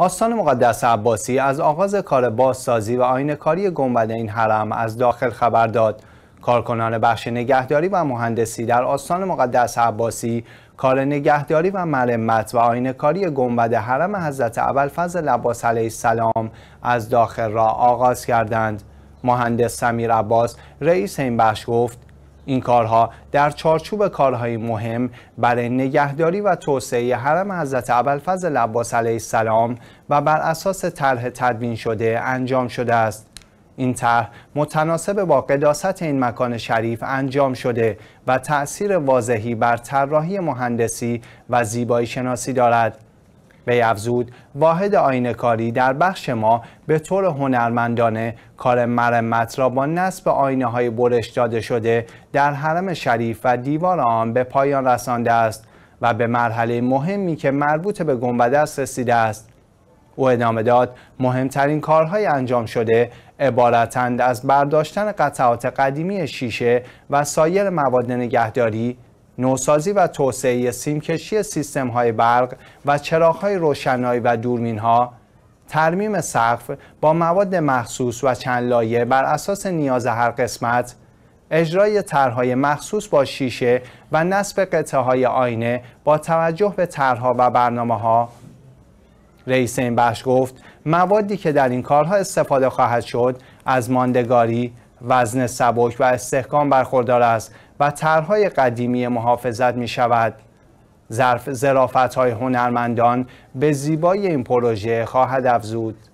آستان مقدس عباسی از آغاز کار بازسازی و آین کاری گنبد این حرم از داخل خبر داد. کارکنان بخش نگهداری و مهندسی در آستان مقدس عباسی کار نگهداری و مرمت و آین کاری گنبد حرم حضرت اول فضل عباس علیه السلام از داخل را آغاز کردند. مهندس سمیر عباس رئیس این بخش گفت این کارها در چارچوب کارهای مهم برای نگهداری و توسعه حرم حضرت ابوالفضل عباس علیه السلام و بر اساس طرح تدوین شده انجام شده است این طرح متناسب با قداست این مکان شریف انجام شده و تأثیر واضحی بر طراحی مهندسی و زیبایی شناسی دارد به افزود واحد آینه در بخش ما به طور هنرمندانه کار مرمت را با نصب آینه های برش داده شده در حرم شریف و دیوار آن به پایان رسانده است و به مرحله مهمی که مربوط به گنبد است رسیده است او ادامه داد مهمترین کارهای انجام شده عبارتند از برداشتن قطعات قدیمی شیشه و سایر مواد نگهداری نوسازی و توسعه سیمکشی سیستم های برق و چراغ های روشنایی و دورمین ها ترمیم سقف با مواد مخصوص و چند لایه بر اساس نیاز هر قسمت اجرای طرحهای مخصوص با شیشه و نصب قطعه های آینه با توجه به طرحها و برنامه ها رئیس این بخش گفت موادی که در این کارها استفاده خواهد شد از ماندگاری، وزن سبک و استحکام برخوردار است و طرحهای قدیمی محافظت می شود. ظرف زرافت های هنرمندان به زیبایی این پروژه خواهد افزود.